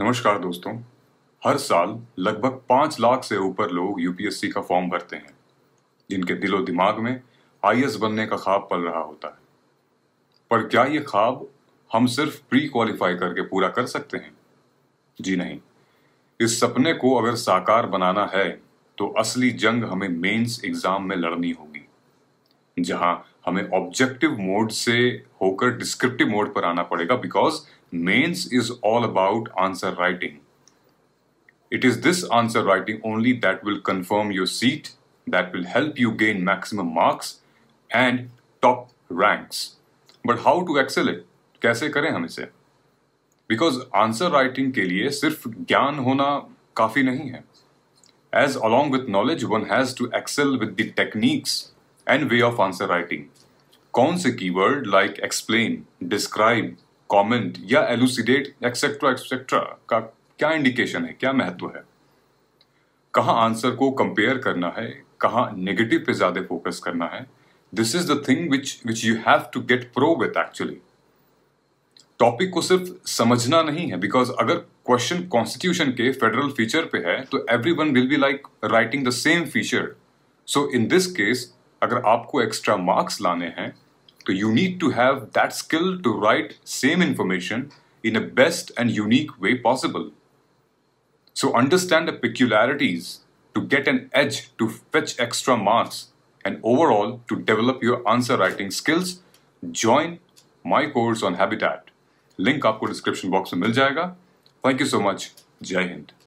नमस्कार दोस्तों हर साल लगभग पांच लाख से ऊपर लोग यूपीएससी का फॉर्म भरते हैं जिनके दिलो दिमाग में आई बनने का ख्वाब पल रहा होता है पर क्या ये ख्वाब हम सिर्फ प्री क्वालिफाई करके पूरा कर सकते हैं जी नहीं इस सपने को अगर साकार बनाना है तो असली जंग हमें मेंस एग्जाम में लड़नी होगी जहां हमें ऑब्जेक्टिव मोड से होकर डिस्क्रिप्टिव मोड पर आना पड़ेगा because mains is all about answer writing it is this answer writing only that will confirm your seat that will help you gain maximum marks and top ranks but how to excel it कैसे करें हम इसे because answer writing के लिए सिर्फ ज्ञान होना काफी नहीं है as along with knowledge one has to excel with the techniques and way of answer writing कौन से keyword like explain describe comment या एलुसिडेट एक्सेट्रा एक्सेट्रा का क्या इंडिकेशन है क्या महत्व है कहा आंसर को कंपेयर करना है कहा नेगेटिव पे ज्यादा फोकस करना है this is the thing which which you have to get pro with actually topic को सिर्फ समझना नहीं है बिकॉज अगर क्वेश्चन कॉन्स्टिट्यूशन के फेडरल फीचर पे है तो every one will be like writing the same feature so in this case अगर आपको एक्स्ट्रा मार्क्स लाने हैं तो you need to have that skill to write same information in a best and unique way possible so understand the peculiarities to get an edge to fetch extra marks and overall to develop your answer writing skills join my course on habitat link आपको description box में मिल जाएगा. Thank you so much जय हिंद